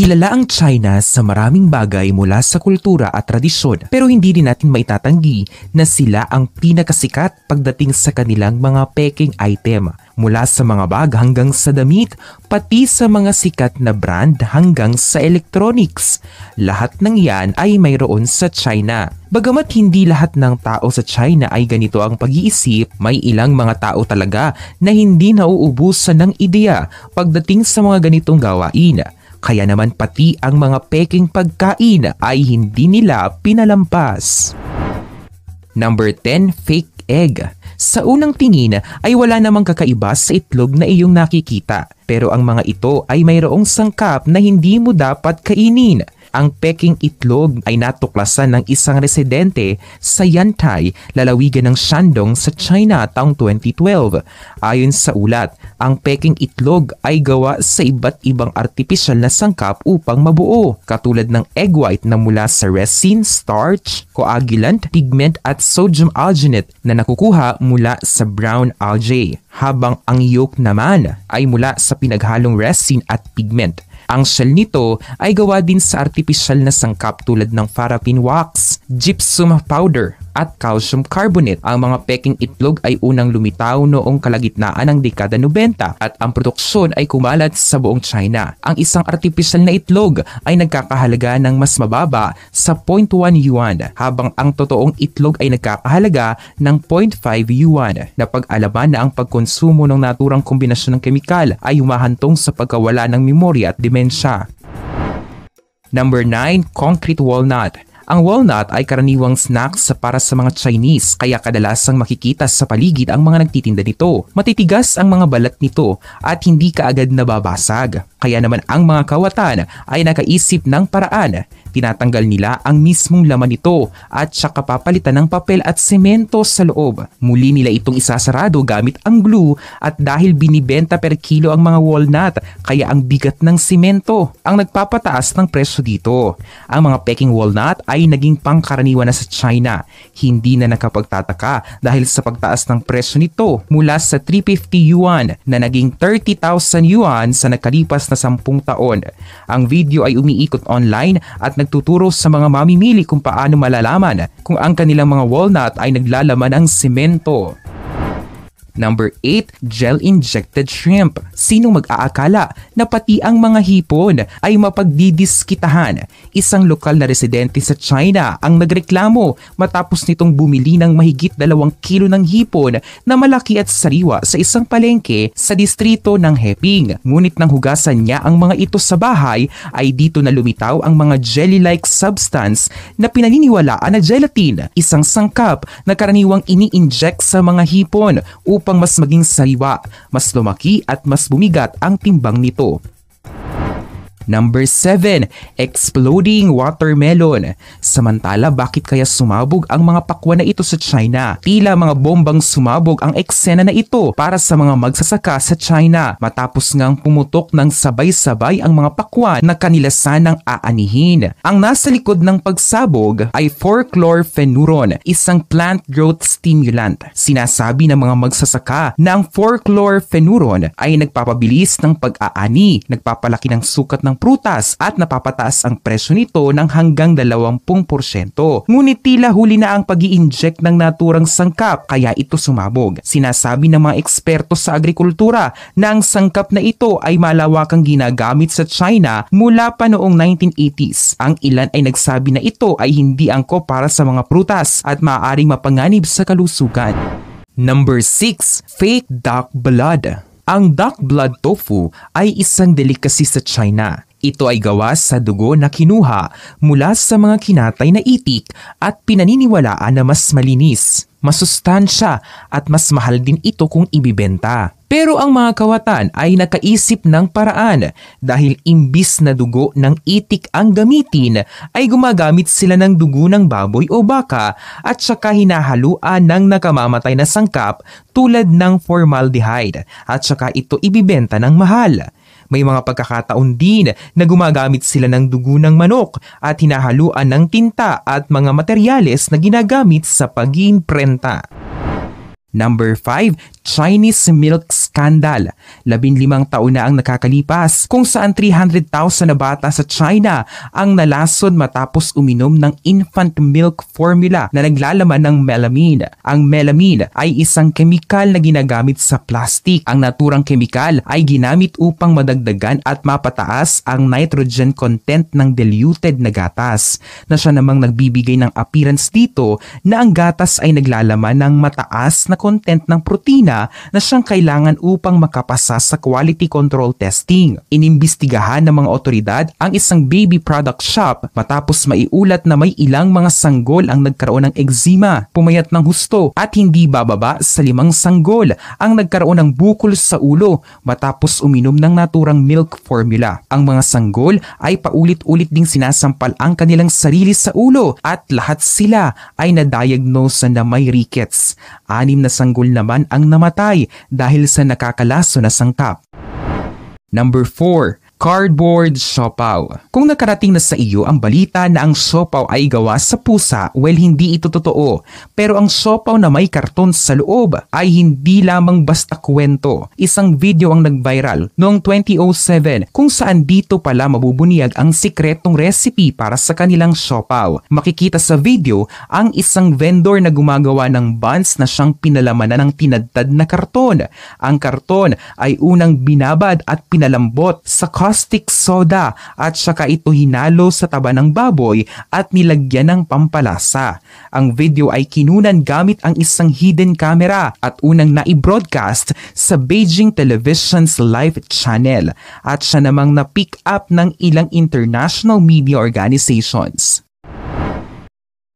Kilala ang China sa maraming bagay mula sa kultura at tradisyon pero hindi din natin maitatanggi na sila ang pinakasikat pagdating sa kanilang mga peking item mula sa mga bag hanggang sa damit pati sa mga sikat na brand hanggang sa electronics. Lahat ng yan ay mayroon sa China. Bagamat hindi lahat ng tao sa China ay ganito ang pag-iisip, may ilang mga tao talaga na hindi nauubusan ng ideya pagdating sa mga ganitong gawain kaya naman pati ang mga peking pagkain ay hindi nila pinalampas. Number 10, fake egg. Sa unang tingin ay wala namang kakaiba sa itlog na iyong nakikita pero ang mga ito ay mayroong sangkap na hindi mo dapat kainin ang peking itlog ay natuklasan ng isang residente sa Yantai, lalawigan ng Shandong sa China taong 2012. Ayon sa ulat, ang peking itlog ay gawa sa iba't ibang artipisyal na sangkap upang mabuo, katulad ng egg white na mula sa resin, starch, coagulant, pigment at sodium alginate na nakukuha mula sa brown algae, habang ang yolk naman ay mula sa pinaghalong resin at pigment. Ang shell nito ay gawa din sa artipisyal na sangkap tulad ng paraffin wax, gypsum powder, at calcium carbonate. Ang mga peking itlog ay unang lumitaw noong kalagitnaan ng dekada 90 at ang produksyon ay kumalat sa buong China. Ang isang artificial na itlog ay nagkakahalaga ng mas mababa sa 0.1 yuan habang ang totoong itlog ay nagkakahalaga ng 0.5 yuan. Napag-alaman na ang pagkonsumo ng naturang kombinasyon ng kemikal ay humahantong sa pagkawala ng memorya at demensya. Number 9, concrete walnut. Ang walnut ay karaniwang snacks para sa mga Chinese kaya kadalasang makikita sa paligid ang mga nagtitinda nito. Matitigas ang mga balat nito at hindi kaagad nababasag. Kaya naman ang mga kawatan ay nakaisip ng paraan Tinatanggal nila ang mismong laman nito at saka papalitan ng papel at semento sa loob. Muli nila itong isasarado gamit ang glue at dahil binibenta per kilo ang mga walnut kaya ang bigat ng semento ang nagpapataas ng presyo dito. Ang mga peking walnut ay naging pangkaraniwan na sa China. Hindi na nakapagtataka dahil sa pagtaas ng presyo nito mula sa 350 yuan na naging 30,000 yuan sa nakalipas na 10 taon. Ang video ay umiikot online at nagtuturo sa mga mamimili kung paano malalaman kung ang kanilang mga walnut ay naglalaman ng semento. Number 8, gel-injected shrimp. Sino mag-aakala na pati ang mga hipon ay mapagdidiskitahan? Isang lokal na residente sa China ang nagreklamo matapos nitong bumili ng mahigit dalawang kilo ng hipon na malaki at sariwa sa isang palengke sa distrito ng Heping. Ngunit nang hugasan niya ang mga ito sa bahay ay dito na lumitaw ang mga jelly-like substance na pinaniniwalaan na gelatin, isang sangkap na karaniwang ini-inject sa mga hipon upang upang mas maging sariwa, mas lumaki at mas bumigat ang timbang nito. Number 7, exploding watermelon. Samantala, bakit kaya sumabog ang mga pakwan na ito sa China? Tila mga bombang sumabog ang eksena na ito para sa mga magsasaka sa China matapos ngang pumutok ng sabay-sabay ang mga pakwan na kanila sanang aanihin. Ang nasa likod ng pagsabog ay forchlorphenuron, isang plant growth stimulant. Sinasabi ng mga magsasaka na ang forchlorphenuron ay nagpapabilis ng pag-aani, nagpapalaki ng sukat ng ng prutas at napapataas ang presyo nito ng hanggang 20%. Ngunit tila huli na ang pag inject ng naturang sangkap kaya ito sumabog. Sinasabi ng mga eksperto sa agrikultura na ang sangkap na ito ay malawakang ginagamit sa China mula pa noong 1980s. Ang ilan ay nagsabi na ito ay hindi angko para sa mga prutas at maaaring mapanganib sa kalusugan. Number 6. Fake duck blood ang duck blood tofu ay isang delikasi sa China. Ito ay gawa sa dugo na kinuha mula sa mga kinatay na itik at pinaniniwalaan na mas malinis, masustansya at mas mahal din ito kung ibibenta. Pero ang mga kawatan ay nakaisip ng paraan dahil imbis na dugo ng itik ang gamitin ay gumagamit sila ng dugo ng baboy o baka at saka hinahaluan ng nakamamatay na sangkap tulad ng formaldehyde at saka ito ibibenta ng mahal. May mga pagkakataon din na gumagamit sila ng dugo ng manok at hinahaluan ng tinta at mga materyales na ginagamit sa pag-iimprenta. Number 5, Chinese Milk Scandal. Labinlimang taon na ang nakakalipas kung saan 300,000 na bata sa China ang nalason matapos uminom ng infant milk formula na naglalaman ng melamine. Ang melamine ay isang kemikal na ginagamit sa plastic. Ang naturang kemikal ay ginamit upang madagdagan at mapataas ang nitrogen content ng diluted na gatas na siya namang nagbibigay ng appearance dito na ang gatas ay naglalaman ng mataas na content ng protina na siyang kailangan upang makapasa sa quality control testing. Inimbestigahan ng mga otoridad ang isang baby product shop matapos maiulat na may ilang mga sanggol ang nagkaroon ng eczema, pumayat ng husto at hindi bababa sa limang sanggol ang nagkaroon ng bukol sa ulo matapos uminom ng naturang milk formula. Ang mga sanggol ay paulit-ulit ding sinasampal ang kanilang sarili sa ulo at lahat sila ay nadiagnose na may rickets. Anim na na sanggol naman ang namatay dahil sa nakakalaso na sangkap. Number 4 Cardboard Sopaw. Kung nakarating na sa iyo ang balita na ang sopaw ay gawa sa pusa, well hindi ito totoo. Pero ang sopaw na may karton sa loob ay hindi lamang basta kwento. Isang video ang nag-viral noong 2007 kung saan dito pala mabubuniyag ang sikretong recipe para sa kanilang sopaw. Makikita sa video ang isang vendor na gumagawa ng buns na siyang pinalamanan ng tinadtad na karton. Ang karton ay unang binabad at pinalambot sa caustic soda at saka ito hinalo sa taba ng baboy at nilagyan ng pampalasa. Ang video ay kinunan gamit ang isang hidden camera at unang na broadcast sa Beijing Television's live channel at siya namang na-pick up ng ilang international media organizations.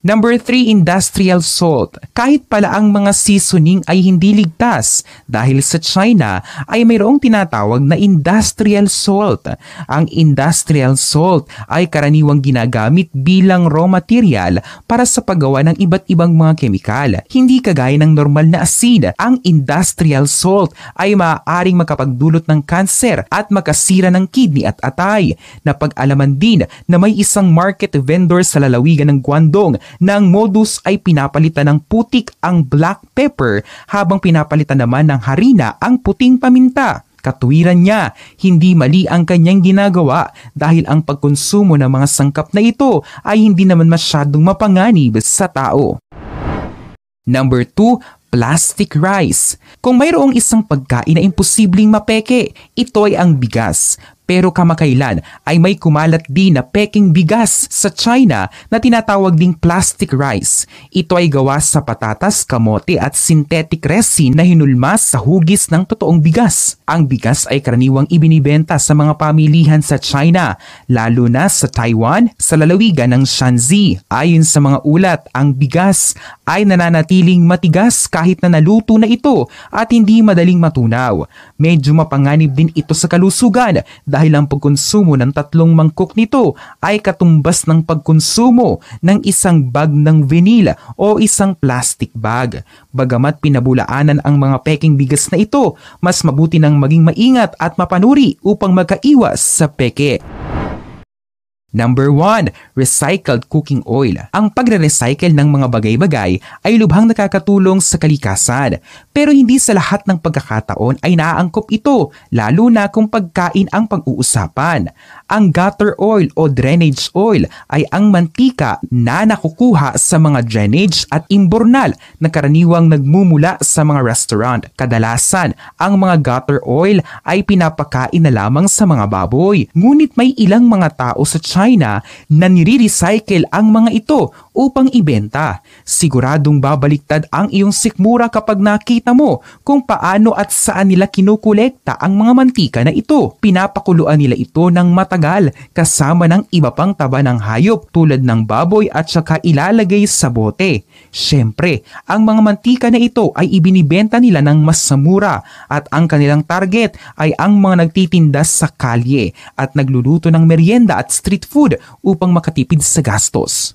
Number 3, industrial salt. Kahit pala ang mga seasoning ay hindi ligtas dahil sa China ay mayroong tinatawag na industrial salt. Ang industrial salt ay karaniwang ginagamit bilang raw material para sa paggawa ng iba't ibang mga kemikal. Hindi kagaya ng normal na asin, ang industrial salt ay maaaring makapagdulot ng kanser at makasira ng kidney at atay. Napag-alaman din na may isang market vendor sa lalawigan ng Guangdong ng modus ay pinapalitan ng putik ang black pepper habang pinapalitan naman ng harina ang puting paminta. Katuwiran niya, hindi mali ang kanyang ginagawa dahil ang pagkonsumo ng mga sangkap na ito ay hindi naman masyadong mapanganib sa tao. Number 2, plastic rice. Kung mayroong isang pagkain na imposibleng mapeke, ito ay ang bigas. Pero kamakailan ay may kumalat din na peking bigas sa China na tinatawag ding plastic rice. Ito ay gawa sa patatas, kamote at synthetic resin na hinulma sa hugis ng totoong bigas. Ang bigas ay karaniwang ibinibenta sa mga pamilihan sa China, lalo na sa Taiwan, sa lalawigan ng Shanxi. Ayon sa mga ulat, ang bigas ay nananatiling matigas kahit na naluto na ito at hindi madaling matunaw. Medyo mapanganib din ito sa kalusugan dahil ang pagkonsumo ng tatlong mangkok nito ay katumbas ng pagkonsumo ng isang bag ng vanilla o isang plastic bag. Bagamat pinabulaanan ang mga peking bigas na ito, mas mabuti nang maging maingat at mapanuri upang magkaiwas sa peke. Number 1, recycled cooking oil. Ang pagre-recycle ng mga bagay-bagay ay lubhang nakakatulong sa kalikasan, pero hindi sa lahat ng pagkakataon ay naaangkop ito, lalo na kung pagkain ang pag-uusapan. Ang gutter oil o drainage oil ay ang mantika na nakukuha sa mga drainage at imbornal na karaniwang nagmumula sa mga restaurant. Kadalasan, ang mga gutter oil ay pinapakain na lamang sa mga baboy. Ngunit may ilang mga tao sa China na nire-recycle ang mga ito upang ibenta. Siguradong babaliktad ang iyong sikmura kapag nakita mo kung paano at saan nila kinukulekta ang mga mantika na ito. Pinapakuluan nila ito ng matagal kasama ng iba pang taba ng hayop tulad ng baboy at saka ilalagay sa bote. Siyempre, ang mga mantika na ito ay ibinibenta nila ng mas mura at ang kanilang target ay ang mga nagtitinda sa kalye at nagluluto ng merienda at street food upang makatipid sa gastos.